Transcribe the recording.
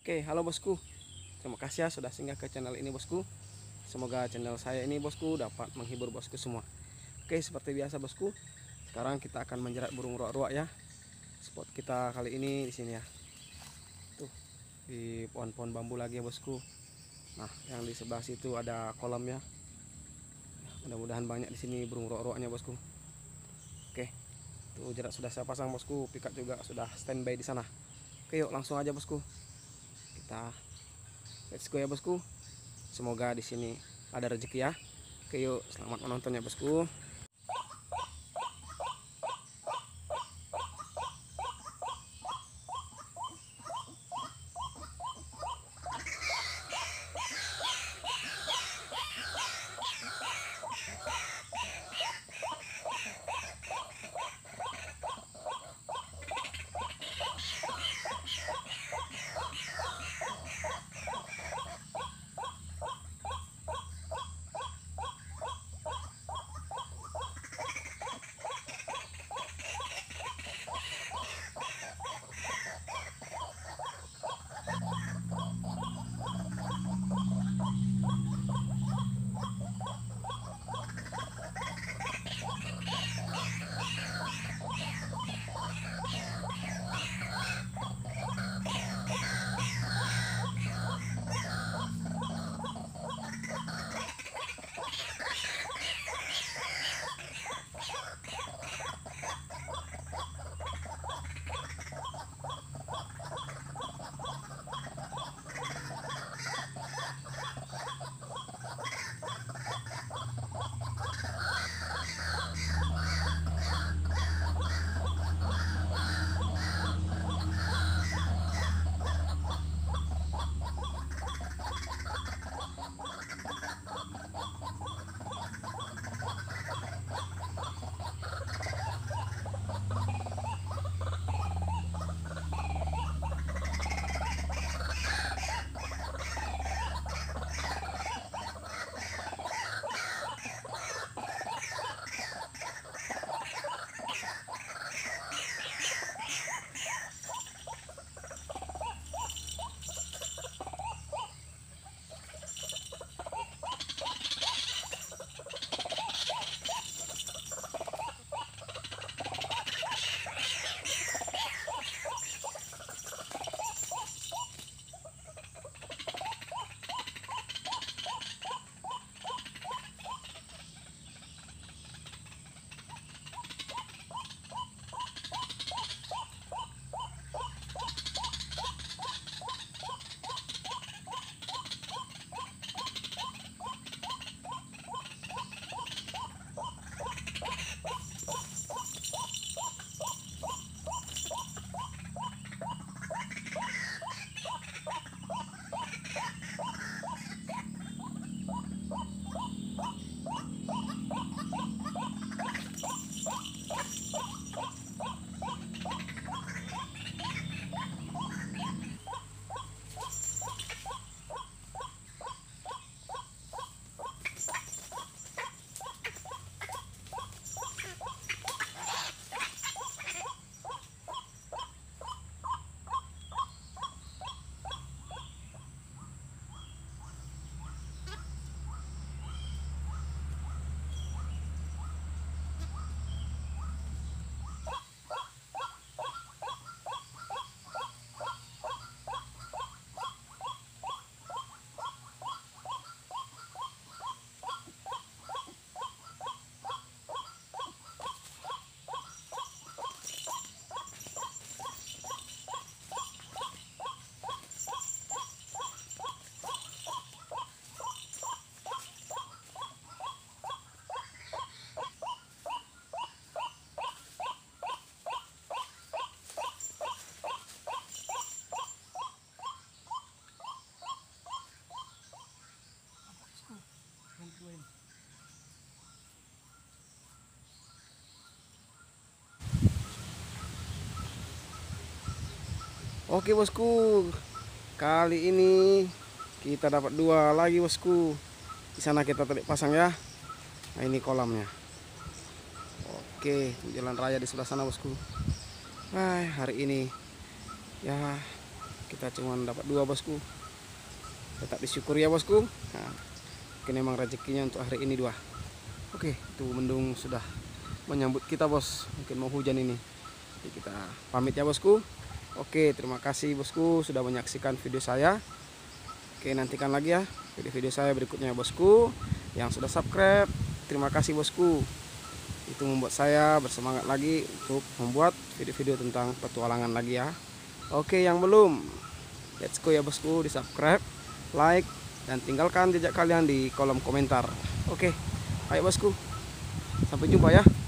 Oke, halo bosku. Terima kasih ya sudah singgah ke channel ini bosku. Semoga channel saya ini bosku dapat menghibur bosku semua. Oke, seperti biasa bosku. Sekarang kita akan menjerat burung ruak-ruak ya. Spot kita kali ini di sini ya. Tuh, di pohon-pohon bambu lagi ya bosku. Nah, yang di sebelah situ ada kolam ya. Mudah-mudahan banyak di sini burung ruak-ruaknya bosku. Oke. Tuh jerat sudah saya pasang bosku, pikat juga sudah standby di sana. Oke, yuk langsung aja bosku kita. Let's go ya bosku. Semoga di sini ada rezeki ya. Oke yuk, selamat menonton ya bosku. Oke bosku, kali ini kita dapat dua lagi bosku. Di sana kita tarik pasang ya. Nah ini kolamnya. Oke, jalan raya di sebelah sana bosku. Nah hari ini ya kita cuma dapat dua bosku. Tetap disyukur ya bosku. Nah, mungkin memang rezekinya untuk hari ini dua. Oke, itu mendung sudah menyambut kita bos. Mungkin mau hujan ini. Jadi kita pamit ya bosku. Oke, terima kasih bosku sudah menyaksikan video saya. Oke, nantikan lagi ya video-video saya berikutnya ya bosku. Yang sudah subscribe, terima kasih bosku. Itu membuat saya bersemangat lagi untuk membuat video-video tentang petualangan lagi ya. Oke, yang belum, let's go ya bosku, di subscribe, like, dan tinggalkan jejak kalian di kolom komentar. Oke, ayo bosku, sampai jumpa ya.